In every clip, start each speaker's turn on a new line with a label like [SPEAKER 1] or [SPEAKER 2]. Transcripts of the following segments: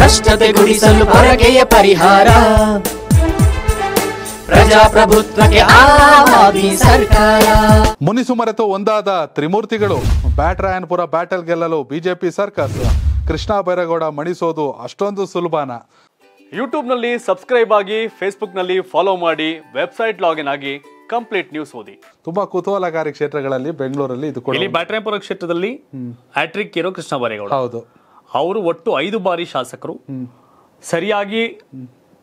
[SPEAKER 1] ಭ್ರಷ್ಟತೆ ಗುಡಿಸಲು ಹೊರಗೆಯ ಪರಿಹಾರ
[SPEAKER 2] ಪ್ರಜಾಪ್ರಭುತ್ವಕ್ಕೆ ಸರ್ಕಾರ ಮುನಿಸು ಮರೆತು ಒಂದಾದ ತ್ರಿಮೂರ್ತಿಗಳು ಬ್ಯಾಟ್ರಾಯನ್ಪುರ ಬ್ಯಾಟಲ್ ಗೆಲ್ಲಲು ಬಿಜೆಪಿ ಸರ್ಕಾರ ಕೃಷ್ಣ ಬೈರೇಗೌಡ ಮಣಿಸೋದು ಅಷ್ಟೊಂದು ಸುಲಭನ
[SPEAKER 1] ಯೂಟ್ಯೂಬ್ನಲ್ಲಿ ಸಬ್ಸ್ಕ್ರೈಬ್ ಆಗಿ ಫೇಸ್ಬುಕ್ನಲ್ಲಿ ಫಾಲೋ ಮಾಡಿ ವೆಬ್ಸೈಟ್ ಲಾಗಿನ್ ಆಗಿ ಕಂಪ್ಲೀಟ್ ನ್ಯೂಸ್ ಓದಿ
[SPEAKER 2] ತುಂಬಾ ಕುತೂಹಲಕಾರಿ ಕ್ಷೇತ್ರಗಳಲ್ಲಿ ಬೆಂಗಳೂರಲ್ಲಿ ಇದು
[SPEAKER 1] ಬ್ಯಾಟ್ರಾಯಪುರ ಕ್ಷೇತ್ರದಲ್ಲಿ ಹ್ಯಾಟ್ರಿಕ್ ಇರೋ ಕೃಷ್ಣ ಬೈರೇಗೌಡ ಹೌದು ಅವರು ಒಟ್ಟು ಐದು ಬಾರಿ ಶಾಸಕರು ಸರಿಯಾಗಿ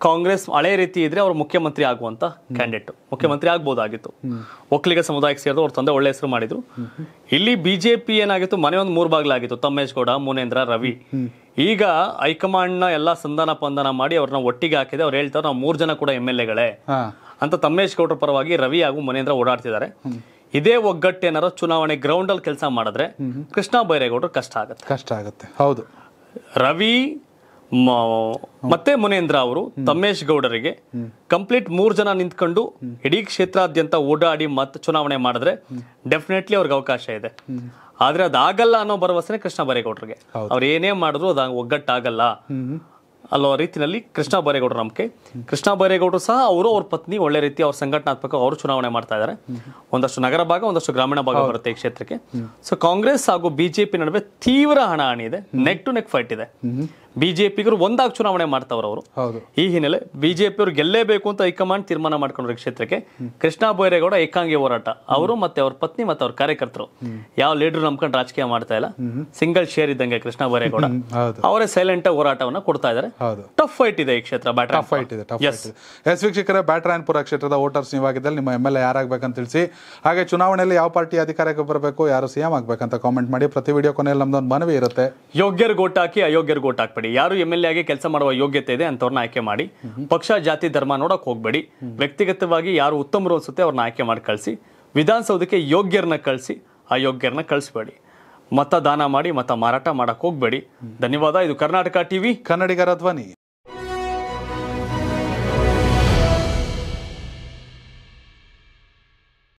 [SPEAKER 1] ಕಾಂಗ್ರೆಸ್ ಹಳೆ ರೀತಿ ಇದ್ರೆ ಅವರು ಮುಖ್ಯಮಂತ್ರಿ ಆಗುವಂತ ಕ್ಯಾಂಡಿಡೇಟ್ ಮುಖ್ಯಮಂತ್ರಿ ಆಗ್ಬೋದಾಗಿತ್ತು ಒಕ್ಕಲಿಗ ಸಮುದಾಯಕ್ಕೆ ಸೇರಿದ್ರು ಅವ್ರ ತಂದೆ ಒಳ್ಳೆ ಹೆಸರು ಮಾಡಿದ್ರು ಇಲ್ಲಿ ಬಿಜೆಪಿ ಏನಾಗಿತ್ತು ಮನೆ ಒಂದು ಮೂರು ಬಾಗಿಲಾಗಿತ್ತು ತಮ್ಮೇಶ್ ಗೌಡ ಮುನೇಂದ್ರ ರವಿ ಈಗ ಹೈಕಮಾಂಡ್ ನ ಎಲ್ಲಾ ಸಂಧಾನ ಪಂದನ ಮಾಡಿ ಅವ್ರನ್ನ ಒಟ್ಟಿಗೆ ಹಾಕಿದೆ ಅವ್ರು ಹೇಳ್ತಾರೆ ನಾವು ಮೂರು ಜನ ಕೂಡ ಎಮ್ ಅಂತ ತಮ್ಮೇಶ್ ಗೌಡರ ಪರವಾಗಿ ರವಿ ಹಾಗೂ ಮುನೇಂದ್ರ ಓಡಾಡ್ತಿದ್ದಾರೆ ಇದೇ ಏನಾರ ಚುನಾವಣೆ ಗ್ರೌಂಡ್ ಅಲ್ಲಿ ಕೆಲಸ ಮಾಡಿದ್ರೆ ಕೃಷ್ಣ ಬೈರೇಗೌಡರು ಕಷ್ಟ ಆಗುತ್ತೆ
[SPEAKER 2] ಕಷ್ಟ ಆಗುತ್ತೆ ಹೌದು
[SPEAKER 1] ರವಿ ಮತ್ತೆ ಮುನೇಂದ್ರ ಅವರು ತಮ್ಮೇಶ್ ಗೌಡರಿಗೆ ಕಂಪ್ಲೀಟ್ ಮೂರ್ ಜನ ನಿಂತ್ಕೊಂಡು ಇಡೀ ಕ್ಷೇತ್ರಾದ್ಯಂತ ಓಡಾಡಿ ಮತ್ತೆ ಚುನಾವಣೆ ಮಾಡಿದ್ರೆ ಡೆಫಿನೆಟ್ಲಿ ಅವ್ರಿಗೆ ಅವಕಾಶ ಇದೆ ಆದ್ರೆ ಅದಾಗಲ್ಲ ಅನ್ನೋ ಭರವಸೆ ಕೃಷ್ಣ ಬೈರೇಗೌಡರಿಗೆ ಅವ್ರು ಏನೇ ಮಾಡಿದ್ರು ಅದ ಒಗ್ಗಟ್ಟಾಗಲ್ಲ ಅಲ್ಲೋ ರೀತಿಯಲ್ಲಿ ಕೃಷ್ಣ ಬೈರೇಗೌಡರು ನಂಬಿಕೆ ಕೃಷ್ಣ ಬೈರೇಗೌಡರು ಸಹ ಅವರು ಅವ್ರ ಪತ್ನಿ ಒಳ್ಳೆ ರೀತಿ ಅವ್ರ ಸಂಘಟನಾತ್ಮಕ ಅವರು ಚುನಾವಣೆ ಮಾಡ್ತಾ ಇದ್ದಾರೆ ಒಂದಷ್ಟು ನಗರ ಭಾಗ ಒಂದಷ್ಟು ಗ್ರಾಮೀಣ ಭಾಗ ಬರುತ್ತೆ ಈ ಕ್ಷೇತ್ರಕ್ಕೆ ಸೊ ಕಾಂಗ್ರೆಸ್ ಹಾಗೂ ಬಿಜೆಪಿ ನಡುವೆ ತೀವ್ರ ಹಣಹಾನಿ ಇದೆ ನೆಕ್ ಟು ನೆಕ್ ಫೈಟ್ ಇದೆ ಬಿಜೆಪಿಗರು ಒಂದಾಗ್ ಚುನಾವಣೆ ಮಾಡ್ತಾವ್ರು ಅವರು ಈ ಹಿನ್ನೆಲೆ ಅವರು ಗೆಲ್ಲೇಬೇಕು ಅಂತ ಹೈಕಮಾಂಡ್ ತೀರ್ಮಾನ ಈ ಕ್ಷೇತ್ರಕ್ಕೆ ಕೃಷ್ಣ ಬೈರೇಗೌಡ ಏಕಾಂಗಿ ಹೋರಾಟ ಅವರು ಮತ್ತೆ ಅವ್ರ ಪತ್ನಿ ಮತ್ತೆ ಅವ್ರ ಕಾರ್ಯಕರ್ತರು ಯಾವ ಲೀಡರ್ ನಂಬ್ಕೊಂಡು ರಾಜಕೀಯ ಮಾಡ್ತಾ ಇಲ್ಲ ಸಿಂಗಲ್ ಶೇರ್ ಇದ್ದಂಗೆ ಕೃಷ್ಣ ಬೈರೇಗೌಡ ಅವರೇ ಸೈಲೆಂಟ್ ಆಗಿ ಹೋರಾಟವನ್ನ ಕೊಡ್ತಾ ಇದಾರೆ ಟಫ್ ಫೈಟ್ ಇದೆ ಈ ಕ್ಷೇತ್ರ ಟಫ್ ಫೈಟ್ ಇದೆ
[SPEAKER 2] ಎಸ್ ವೀಕ್ಷಕರ ಬ್ಯಾಟ್ರಾಯನ್ಪುರ ಕ್ಷೇತ್ರದ ವೋಟರ್ಸ್ ನೀವಾಗಿದ್ದಲ್ಲಿ ನಿಮ್ಮ ಎಮ್ ಎಲ್ ಎ ಯಾರಾಗಬೇಕಂತ ತಿಳಿಸಿ ಹಾಗೆ ಚುನಾವಣೆಯಲ್ಲಿ ಯಾವ ಪಾರ್ಟಿ ಅಧಿಕಾರಕ್ಕೆ ಬರಬೇಕು ಯಾರು ಸಿಎಂ ಆಗ್ಬೇಕಂತ ಕಾಮೆಂಟ್ ಮಾಡಿ ಪ್ರತಿ ವಿಡಿಯೋ ಕೊನೆಯಲ್ಲಿ ನಮ್ದೊಂದು ಮನವಿ ಇರುತ್ತೆ ಯೋಗ್ಯರ್
[SPEAKER 1] ಗೋಟ್ ಹಾಕಿ ಅಯೋಗ್ಯರ್ ಗೋಟ್ ಹಾಕ್ಬೇಡಿ ಮಾಡಿ ಯಾರು ಎಮ್ ಎಲ್ ಎ ಕೆಲಸ ಮಾಡುವ ಯೋಗ್ಯತೆ ಇದೆ ಅಂತವ್ರನ್ನ ಆಯ್ಕೆ ಮಾಡಿ ಪಕ್ಷ ಜಾತಿ ಧರ್ಮ ನೋಡಕ್ ಹೋಗ್ಬೇಡಿ ವ್ಯಕ್ತಿಗತವಾಗಿ ಯಾರು ಉತ್ತಮರು ಅನ್ಸುತ್ತೆ ಅವ್ರನ್ನ ಆಯ್ಕೆ ಮಾಡಿ ಕಳಿಸಿ ವಿಧಾನಸೌಧಕ್ಕೆ ಯೋಗ್ಯರನ್ನ ಕಳಿಸಿ ಆ ಯೋಗ್ಯರನ್ನ ಕಳಿಸ್ಬೇಡಿ ಮತದಾನ ಮಾಡಿ ಮತ ಮಾರಾಟ ಮಾಡಕ್ ಹೋಗ್ಬೇಡಿ
[SPEAKER 2] ಧನ್ಯವಾದ ಇದು ಕರ್ನಾಟಕ ಟಿವಿ ಕನ್ನಡಿಗರ ಧ್ವನಿ